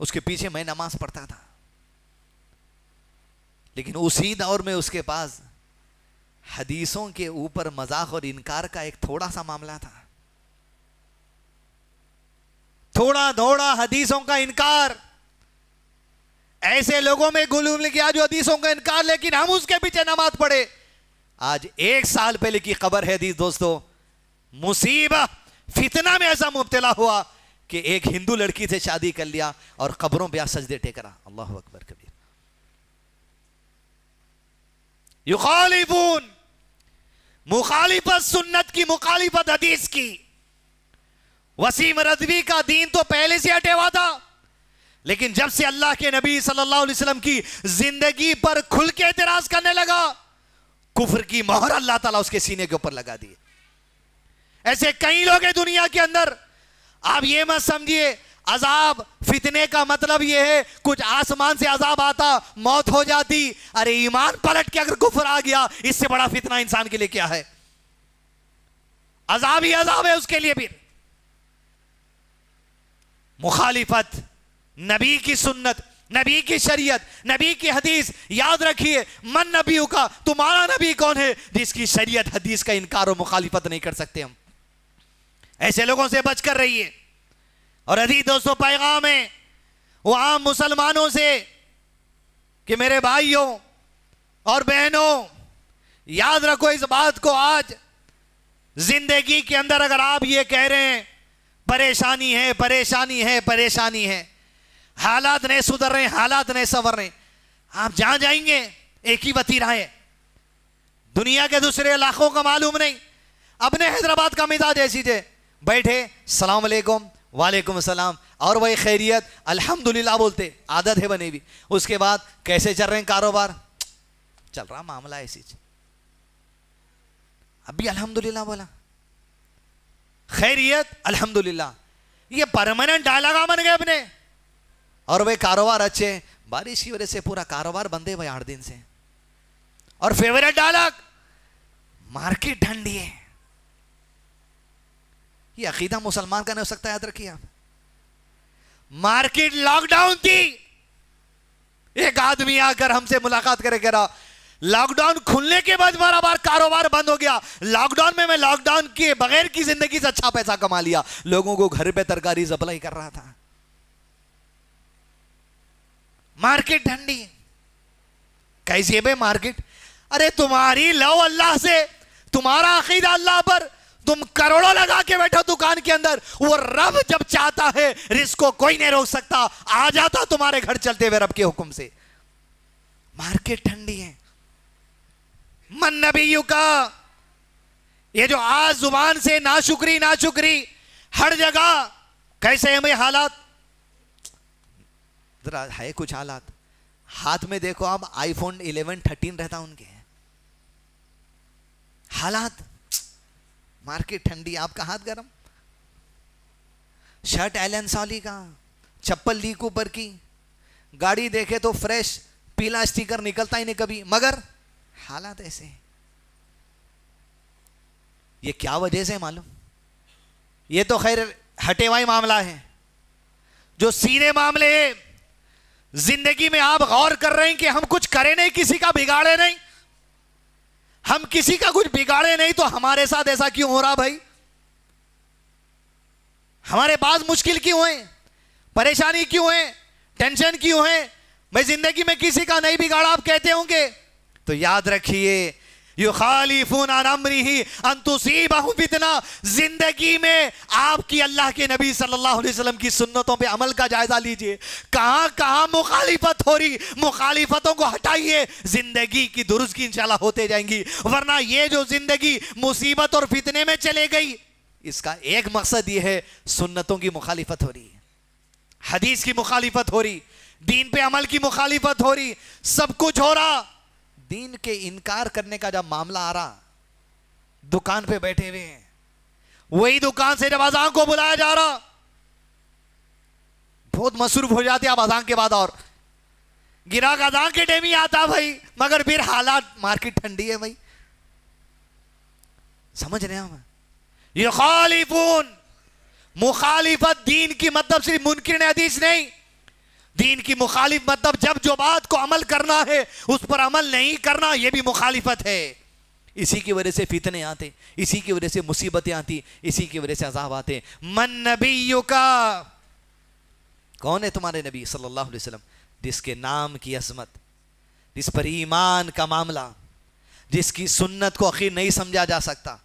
उसके पीछे मैं नमाज पढ़ता था लेकिन उसी दौर में उसके पास हदीसों के ऊपर मजाक और इनकार का एक थोड़ा सा मामला था थोड़ा थोड़ा हदीसों का इनकार ऐसे लोगों में गुल किया जो हदीसों का इनकार लेकिन हम उसके पीछे नमाज पढ़े आज एक साल पहले की खबर है हदीस दोस्तों मुसीबत फितना में ऐसा मुबतला हुआ कि एक हिंदू लड़की से शादी कर लिया और खबरों पर सजदे टेकरा अल्लाह अकबर कबीर युखालिफून मुखालिफत सुन्नत की मुखालिफत हदीस की वसीम रदवी का दीन तो पहले से हटे हुआ था लेकिन जब से अल्लाह के नबी सल्लल्लाहु अलैहि वसल्लम की जिंदगी पर खुल के एतराज करने लगा कुफर की मोहर अल्लाह ताला उसके सीने के ऊपर लगा दी ऐसे कई लोग हैं दुनिया के अंदर आप ये मत समझिए अजाब फितने का मतलब यह है कुछ आसमान से अजाब आता मौत हो जाती अरे ईमान पलट के अगर कुफर आ गया इससे बड़ा फितना इंसान के लिए क्या है अजाब ही अजाब है उसके लिए भी मुखालिफत नबी की सुन्नत नबी की शरीयत नबी की हदीस याद रखिए मन नबी का तुम्हारा नबी कौन है जिसकी शरीयत हदीस का इनकार और मुखालिफत नहीं कर सकते हम ऐसे लोगों से बच कर रहिए और अजी दोस्तों पैगाम है वो आम मुसलमानों से कि मेरे भाइयों और बहनों याद रखो इस बात को आज जिंदगी के अंदर अगर आप ये कह रहे हैं परेशानी है परेशानी है परेशानी है हालात नहीं सुधर रहे हालात नहीं संवर रहे आप जहां जाएंगे एक ही वतीरा है दुनिया के दूसरे इलाकों का मालूम नहीं अपने हैदराबाद का मिजाज ऐसी थे बैठे सलाम अलैकुम वालेकुम सलाम और वही खैरियत अल्हम्दुलिल्लाह बोलते आदत है बने भी उसके बाद कैसे चल रहे हैं कारोबार चल रहा मामला ऐसी अभी अल्हम्दुलिल्लाह बोला खैरियत अल्हम्दुलिल्लाह ये परमानेंट डायलॉग बन गए अपने और वे कारोबार अच्छे बारिश की वजह से पूरा कारोबार बंद है भाई आठ दिन से और फेवरेट डालक मार्केट ठंडी है ये अकीदा मुसलमान का नहीं हो सकता याद रखिए आप मार्केट लॉकडाउन थी एक आदमी आकर हमसे मुलाकात करे कह रहा लॉकडाउन खुलने के बाद हमारा बार कारोबार बंद हो गया लॉकडाउन में मैं लॉकडाउन के बगैर की जिंदगी से अच्छा पैसा कमा लिया लोगों को घर पे तरकारी सप्लाई कर रहा था मार्केट ढंडी कैसी है भाई मार्केट अरे तुम्हारी लव अल्लाह से तुम्हारा अकीदा अल्लाह पर तुम करोड़ों लगा के बैठो दुकान के अंदर वो रब जब चाहता है रिस्क को कोई नहीं रोक सकता आ जाता तुम्हारे घर चलते हुए रब के हुक्म से मार्केट ठंडी है मन नबी का ये जो आज जुबान से ना शुक्री ना शुक्री हर जगह कैसे है भाई हालात ज़रा है कुछ हालात हाथ में देखो आप आईफोन 11, 13 रहता उनके हालात मार्केट ठंडी आपका हाथ गर्म शर्ट एलन सॉली का चप्पल लीक ऊपर की गाड़ी देखे तो फ्रेश पीला स्टिकर निकलता ही नहीं कभी मगर हालात ऐसे ये क्या वजह से मालूम ये तो खैर हटेवाई मामला है जो सीधे मामले हैं जिंदगी में आप गौर कर रहे हैं कि हम कुछ करें नहीं किसी का बिगाड़े नहीं हम किसी का कुछ बिगाड़े नहीं तो हमारे साथ ऐसा क्यों हो रहा भाई हमारे पास मुश्किल क्यों है परेशानी क्यों है टेंशन क्यों है मैं जिंदगी में किसी का नहीं बिगाड़ा आप कहते होंगे तो याद रखिए ज़िंदगी में आपकी अल्लाह के नबी सल्लल्लाहु अलैहि वसल्लम की सुन्नतों पे अमल का जायज़ा लीजिए कहां कहां मुखालिफत हो रही मुखालिफतों को हटाइए ज़िंदगी की दुरुस्ती इंशाल्लाह होते जाएंगी वरना ये जो ज़िंदगी मुसीबत और फितने में चले गई इसका एक मकसद यह है सुन्नतों की मुखालिफत हो रही हदीस की मुखालिफत हो रही दीन पे अमल की मुखालिफत हो रही सब कुछ हो रहा दीन के इनकार करने का जब मामला आ रहा दुकान पे बैठे हुए हैं वही दुकान से जब अजान को बुलाया जा रहा बहुत मसरूफ हो जाते आप अजान के बाद और गिराक अजान के टाइम ही आता भाई मगर फिर हालात मार्केट ठंडी है भाई समझ रहे हम ये खालिफून मुखालिफत दीन की मतलब सिर्फ मुनकिन हदीस नहीं दीन की मुखालिफ मतलब जब जो बात को अमल करना है उस पर अमल नहीं करना यह भी मुखालिफत है इसी की वजह से फितने आते इसी की वजह से मुसीबतें आती इसी की वजह से अजाब आते मन नबी का कौन है तुम्हारे नबी सल्लल्लाहु अलैहि वसल्लम जिसके नाम की अजमत जिस पर ईमान का मामला जिसकी सुन्नत को आखिर नहीं समझा जा सकता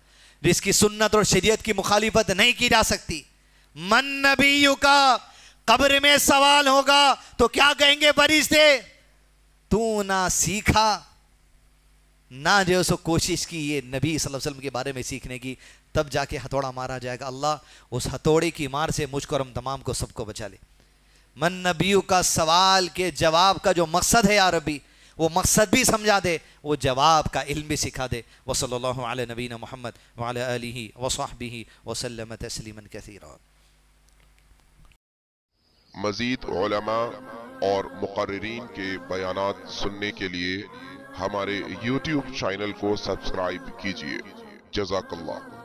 जिसकी सुन्नत और शरीयत की मुखालिफत नहीं की जा सकती मन नबी का कब्र में सवाल होगा तो क्या कहेंगे फरिश्ते तू ना सीखा ना जो सो कोशिश की ये नबी वसल्लम के बारे में सीखने की तब जाके हथौड़ा मारा जाएगा अल्लाह उस हथौड़े की मार से मुझको और हम तमाम को सबको बचा ले मन नबियों का सवाल के जवाब का जो मकसद है यारबी वो मकसद भी समझा दे वो जवाब का इल्म भी सिखा दे वसल नबीन मोहम्मद वाल वसाहबी वसलम तसलीमन कैसी मजीद और मुकर्रीन के बयान सुनने के लिए हमारे यूट्यूब चैनल को सब्सक्राइब कीजिए जजाकल्ला